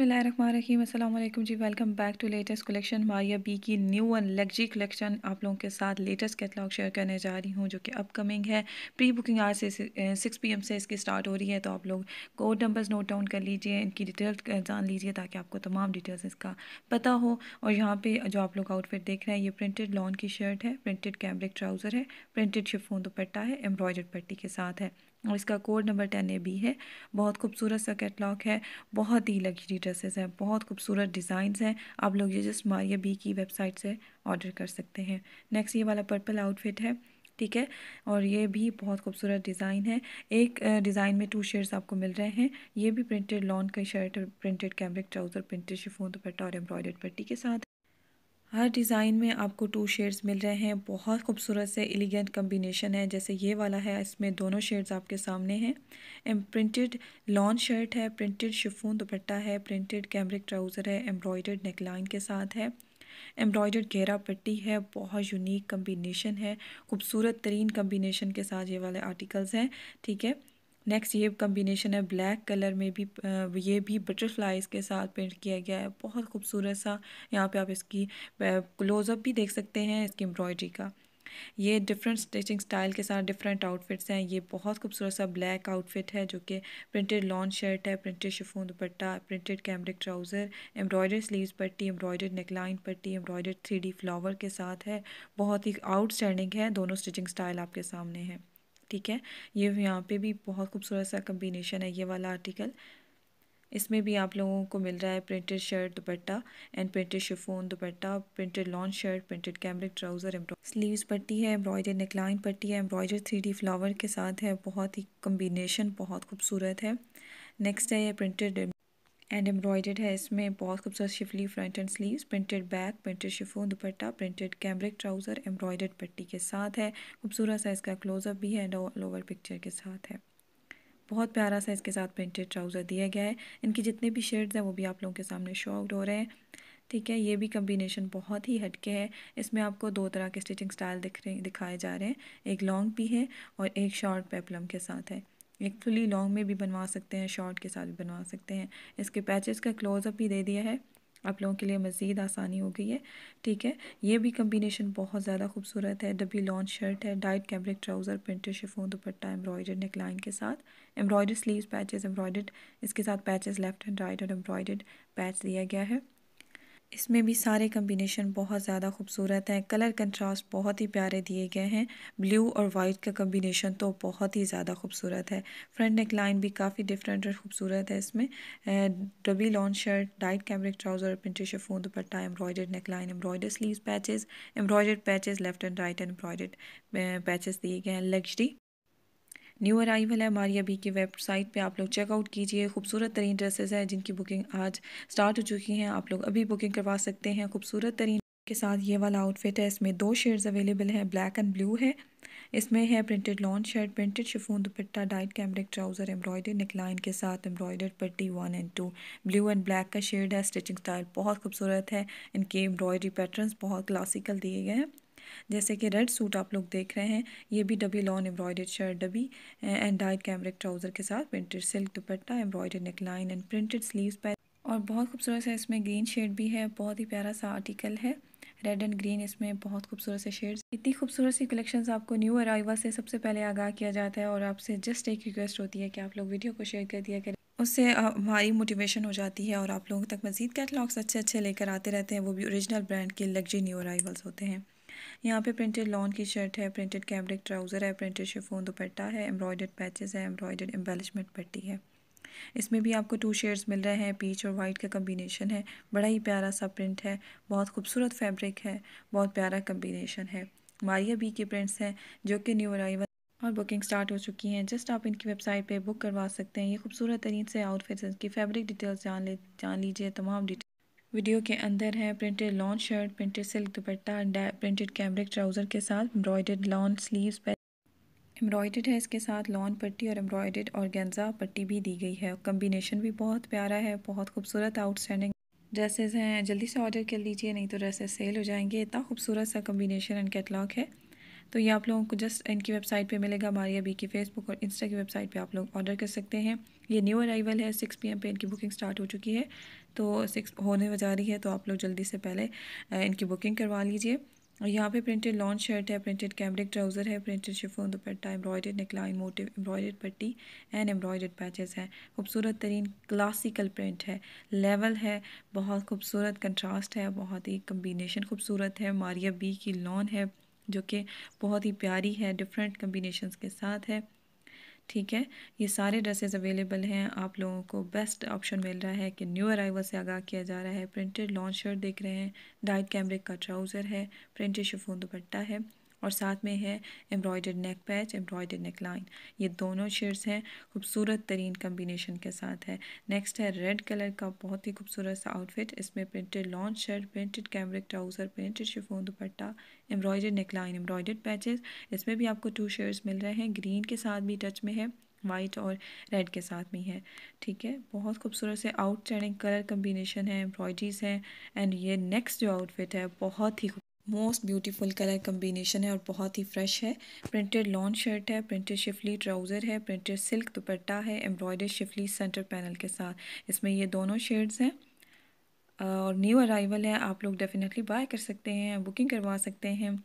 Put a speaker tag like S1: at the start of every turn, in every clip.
S1: अल्लाम जी welcome back to latest collection Maria B की न्यू एंड लग्जी कलेक्शन आप लोगों के साथ लेटेस्ट कैटलॉग शेयर करने जा रही हूँ जो कि अपकमिंग है प्री बुकिंग आज से सिक्स पी एम से इसकी स्टार्ट हो रही है तो आप लोग कोड नंबर्स नोट डाउन कर लीजिए इनकी डिटेल जान लीजिए ताकि आपको तमाम डिटेल्स इसका पता हो और यहाँ पर जो आप लोग आउटफिट देख रहे हैं ये प्रिंटेड लॉन की शर्ट है प्रिंटेड कैमरिक ट्राउज़र है प्रिंटेड शिफोन दुपट्टा है एम्ब्रॉयडर्ड पट्टी के साथ है और इसका code number ten A B है बहुत खूबसूरत सा कैटलॉग है बहुत ही लग्जरी ड्रेसेस हैं बहुत खूबसूरत डिज़ाइंस हैं आप लोग ये जस्ट मारिया बी की वेबसाइट से ऑर्डर कर सकते हैं नेक्स्ट ये वाला पर्पल आउटफिट है ठीक है और ये भी बहुत खूबसूरत डिज़ाइन है एक डिज़ाइन में टू शेड्स आपको मिल रहे हैं ये भी प्रिंटेड लॉन का shirt printed cambric trouser printed chiffon dupatta और एम्ब्रॉयडर्ड पट्टी के साथ हर डिज़ाइन में आपको टू शेड्स मिल रहे हैं बहुत खूबसूरत से एलिगेंट कम्बिनेशन है जैसे ये वाला है इसमें दोनों शेड्स आपके सामने हैं एम प्रिंटेड लॉन्ग शर्ट है प्रिंटेड शिफोन दुपट्टा है प्रिंटेड कैमरिक ट्राउज़र है एम्ब्रॉयडर्ड नेकलाइन के साथ है एम्ब्रॉयडर्ड घेरा पट्टी है बहुत यूनिक कम्बिनेशन है खूबसूरत तरीन कम्बिनेशन के साथ ये वाले आर्टिकल्स हैं ठीक है नेक्स्ट ये कम्बिनेशन है ब्लैक कलर में भी ये भी बटरफ्लाइज़ के साथ पेंट किया गया है बहुत खूबसूरत सा यहाँ पे आप इसकी क्लोज़अप भी देख सकते हैं इसकी एम्ब्रॉयडरी का ये डिफरेंट स्टिचिंग स्टाइल के साथ डिफरेंट आउटफिट्स हैं ये बहुत खूबसूरत सा ब्लैक आउटफिट है जो कि प्रिंटेड लॉन्ग शर्ट है printed chiffon dupatta printed cambric trouser embroider sleeves पट्टी एम्ब्रॉयडर्ड नेकलाइन पट्टी एम्ब्रॉयडर्ड थ्री फ्लावर के साथ है बहुत ही आउटस्टैंडिंग है दोनों स्टिचिंग स्टाइल आपके सामने हैं ठीक है ये यहाँ पे भी बहुत खूबसूरत सा कम्बिनेशन है ये वाला आर्टिकल इसमें भी आप लोगों को मिल रहा है printed shirt dupatta and printed chiffon dupatta printed long shirt printed cambric trouser sleeves पट्टी है एम्ब्रॉयडर नेकलाइन पट्टी है एम्ब्रॉयडर थ्री फ्लावर के साथ है बहुत ही कम्बिनेशन बहुत खूबसूरत है नेक्स्ट है ये प्रिंटेड एंड एम्ब्रॉयडर्ड है इसमें बहुत खूबसूरत schiffli front and sleeves printed back printed chiffon dupatta printed cambric trouser embroidered पट्टी के साथ है खूबसूरत सा इसका क्लोजअप भी है एंड पिक्चर के साथ है बहुत प्यारा सा इसके साथ प्रिंटेड ट्राउज़र दिया गया है इनके जितने भी शेड्स हैं वो भी आप लोगों के सामने शो आउट हो रहे हैं ठीक है ये भी कम्बिनेशन बहुत ही हटके है इसमें आपको दो तरह के स्टिचिंग स्टाइल दिख रहे दिखाए जा रहे हैं एक लॉन्ग भी है और एक शॉर्ट पेपलम के साथ है एक्चुअली फुली लॉन्ग में भी बनवा सकते हैं शॉर्ट के साथ भी बनवा सकते हैं इसके पैचेस का क्लोजअप भी दे दिया है आप लोगों के लिए मज़ीद आसानी हो गई है ठीक है ये भी कम्बिनेशन बहुत ज़्यादा खूबसूरत है डबी लॉन्च शर्ट है dyed cambric trouser printed chiffon dupatta embroidered neckline के साथ एम्ब्रॉयडर्ड स्लीव्स पैचेस एम्ब्रॉयडर्ड इसके साथ पैचेस लेफ्ट एंड राइट और एम्ब्रॉयडर्ड पैच दिया गया है इसमें भी सारे कम्बिनेशन बहुत ज़्यादा खूबसूरत हैं कलर कंट्रास्ट बहुत ही प्यारे दिए गए हैं ब्लू और वाइट का कम्बिनेशन तो बहुत ही ज़्यादा खूबसूरत है फ्रंट नेक लाइन भी काफ़ी डिफरेंट और खूबसूरत है इसमें dobby long shirt dyed cambric trouser और printed chiffon dupatta embroidered neckline embroider sleeve patches embroidered patches left and right embroidered patches दिए गए हैं लग्जरी न्यू अराइवल है हमारी अभी की वेबसाइट पे आप लोग चेकआउट कीजिए खूबसूरत तरीन ड्रेसेस हैं जिनकी बुकिंग आज स्टार्ट हो चुकी हैं आप लोग अभी बुकिंग करवा सकते हैं खूबसूरत तरीन के साथ ये वाला आउटफिट है इसमें दो शेड्स अवेलेबल हैं ब्लैक एंड ब्लू है इसमें है printed long shirt printed chiffon dupatta dyed cambric trouser embroider neckline के साथ एम्ब्रॉयडर्ड पट्टी one and two blue and black का शेड है स्टिचिंग स्टाइल बहुत खूबसूरत है इनके एम्ब्रॉयडरी पैटर्न्स बहुत क्लासिकल दिए गए हैं जैसे कि रेड सूट आप लोग देख रहे हैं ये भी dobby lawn embroidered shirt dobby and dyed cambric trouser के साथ printed silk dupatta embroidered neckline and printed sleeves पैर और बहुत खूबसूरत सा इसमें ग्रीन शेड भी है बहुत ही प्यारा सा आर्टिकल है रेड एंड ग्रीन इसमें बहुत खूबसूरत से शेड्स इतनी खूबसूरत सी कलेक्शंस आपको न्यू अराइवल से सबसे पहले आगाह किया जाता है और आपसे जस्ट एक रिक्वेस्ट होती है कि आप लोग वीडियो को शेयर कर दिया करें उससे हमारी मोटिवेशन हो जाती है और आप लोगों तक मज़ीद कैटलॉग्स अच्छे अच्छे लेकर आते रहते हैं वो भी औरिजिनल ब्रांड के लग्जरी न्यू अराइवल्स होते हैं यहाँ पे प्रिंटेड लॉन की शर्ट है प्रिंटेड कैब्रिक ट्राउज़र है प्रिंटेड शिफोन दुपट्टा है एम्ब्रॉयडर्ड पैचेस है एम्ब्रॉयडर्ड एम्बेलिशमेंट पट्टी है इसमें भी आपको टू शेड्स मिल रहे हैं पीच और वाइट का कम्बिनेशन है बड़ा ही प्यारा सा प्रिंट है बहुत खूबसूरत फैब्रिक है बहुत प्यारा कम्बिनेशन है मारिया बी के प्रिंट्स हैं जो कि न्यू अराइवल और बुकिंग स्टार्ट हो चुकी हैं जस्ट आप इनकी वेबसाइट पे बुक करवा सकते हैं ये खूबसूरत तरीन से आउटफिट्स की फैब्रिक डिटेल्स जान ले जान लीजिए तमाम डिटेल वीडियो के अंदर है printed long shirt printed silk dupatta printed cambric trouser के साथ एम्ब्रॉयडेड लॉन्ग स्लीव्स एम्ब्रॉयडेड है इसके साथ लॉन पट्टी और एम्ब्रॉयडेड और गेंजा पट्टी भी दी गई है कम्बिनेशन भी बहुत प्यारा है बहुत खूबसूरत आउटस्टैंडिंग ड्रेसेस हैं जल्दी से ऑर्डर कर लीजिए नहीं तो ड्रेसेस सेल हो जाएंगे इतना खूबसूरत सा कम्बिनेशन एंड कैटलॉग है तो ये आप लोगों को जस्ट इनकी वेबसाइट पे मिलेगा मारिया बी की फेसबुक और इंस्टा की वेबसाइट पे आप लोग ऑर्डर कर सकते हैं ये न्यू अराइवल है सिक्स पी एम पे इनकी बुकिंग स्टार्ट हो चुकी है तो सिक्स होने जा रही है तो आप लोग जल्दी से पहले इनकी बुकिंग करवा लीजिए और यहाँ पे प्रिंटेड लॉन्च शर्ट है प्रिंटेड कैमरिक ट्राउज़र है प्रिंटेड शिफोन दुपट्टा एम्ब्रॉयडेड निकला मोटिव एम्ब्रॉयडेड पट्टी एंड एम्ब्रॉयडेड पैचेस हैं खूबसूरत तरीन क्लासिकल प्रिंट है लेवल है बहुत खूबसूरत कंट्रास्ट है बहुत ही कम्बिनेशन खूबसूरत है मारिया बी की लॉन है जो कि बहुत ही प्यारी है डिफरेंट कम्बिनेशन के साथ है ठीक है ये सारे ड्रेसेस अवेलेबल हैं आप लोगों को बेस्ट ऑप्शन मिल रहा है कि न्यू अराइवल से आगाह किया जा रहा है प्रिंटेड लॉन्च शर्ट देख रहे हैं डाइट कैमरे का ट्राउज़र है प्रिंटेड शिफोन दुपट्टा है और साथ में है embroidered neck patch embroidered neckline ये दोनों शेड्स हैं खूबसूरत तरीन कम्बिनेशन के साथ है नेक्स्ट है रेड कलर का बहुत ही खूबसूरत सा आउटफिट इसमें printed long shirt printed cambric trouser printed chiffon dupatta embroidered neckline embroidered patches इसमें भी आपको टू शेड्स मिल रहे हैं ग्रीन के साथ भी टच में है वाइट और रेड के साथ में है ठीक है बहुत खूबसूरत से आउटस्टैंडिंग कलर कम्बिनेशन है एम्ब्रॉयडरीज हैं एंड ये नेक्स्ट जो आउटफिट है बहुत ही मोस्ट ब्यूटीफुल कलर कम्बिनेशन है और बहुत ही फ्रेश है प्रिंटेड लॉन्ग शर्ट है प्रिंटेड शिफली ट्राउज़र है प्रिंटेड सिल्क दुपट्टा है एम्ब्रॉयडर शिफली सेंटर पैनल के साथ इसमें ये दोनों शेड्स हैं और न्यू अराइवल है आप लोग डेफ़िनेटली बाय कर सकते हैं बुकिंग करवा सकते हैं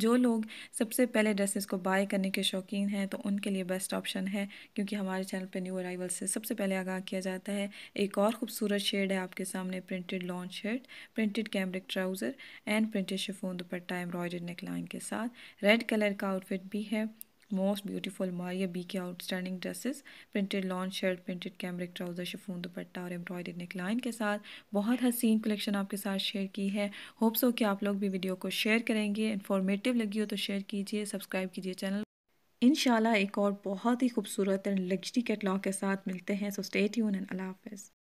S1: जो लोग सबसे पहले ड्रेसेस को बाय करने के शौकीन हैं तो उनके लिए बेस्ट ऑप्शन है क्योंकि हमारे चैनल पे न्यू अराइवल से सबसे पहले आगाह किया जाता है एक और खूबसूरत शेड है आपके सामने printed long shirt printed cambric trouser and printed chiffon dupatta embroidered neckline के साथ रेड कलर का आउटफिट भी है मोस्ट ब्यूटीफुल beautiful बी के outstanding dresses printed long shirt printed cambric trouser chiffon dupatta और एम्ब्रॉयडरी नेकलाइन के साथ बहुत हसीन कलेक्शन आपके साथ शेयर की है होप्स हो कि आप लोग भी वीडियो को शेयर करेंगे इन्फॉर्मेटिव लगी हो तो शेयर कीजिए सब्सक्राइब कीजिए चैनल इन एक और बहुत ही खूबसूरत एंड लग्जरी कैटलॉग के साथ मिलते हैं सो स्टे ट्यून एंड अल्लाह हाफिज़